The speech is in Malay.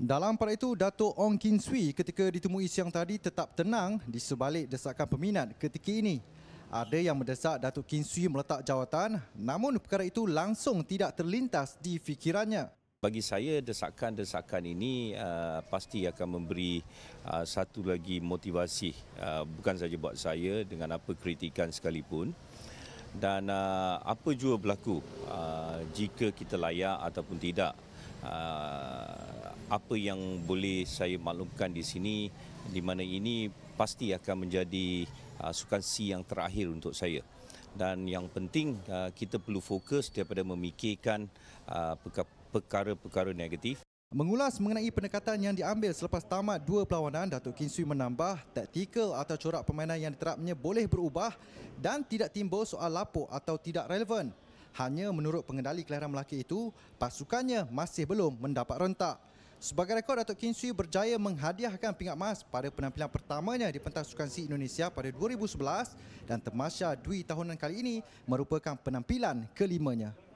Dalam pada itu, Datuk Ong Kin Sui ketika ditemui siang tadi tetap tenang di sebalik desakan peminat ketika ini. Ada yang mendesak Datuk Kin Sui meletak jawatan, namun perkara itu langsung tidak terlintas di fikirannya. Bagi saya, desakan-desakan ini uh, pasti akan memberi uh, satu lagi motivasi, uh, bukan saja buat saya dengan apa kritikan sekalipun. Dan uh, apa juga berlaku uh, jika kita layak ataupun tidak, uh, apa yang boleh saya maklumkan di sini di mana ini pasti akan menjadi uh, sukan C yang terakhir untuk saya dan yang penting uh, kita perlu fokus daripada memikirkan uh, perkara-perkara negatif Mengulas mengenai pendekatan yang diambil selepas tamat dua perlawanan, Datuk Kin Sui menambah taktikal atau corak permainan yang diterapnya boleh berubah dan tidak timbul soal lapuk atau tidak relevan. Hanya menurut pengendali kelahiran Melaka itu, pasukannya masih belum mendapat rentak. Sebagai rekod, Datuk Kin Sui berjaya menghadiahkan pingat emas pada penampilan pertamanya di Pentas sukan Sukansi Indonesia pada 2011 dan termasya Dwi Tahunan kali ini merupakan penampilan kelimanya.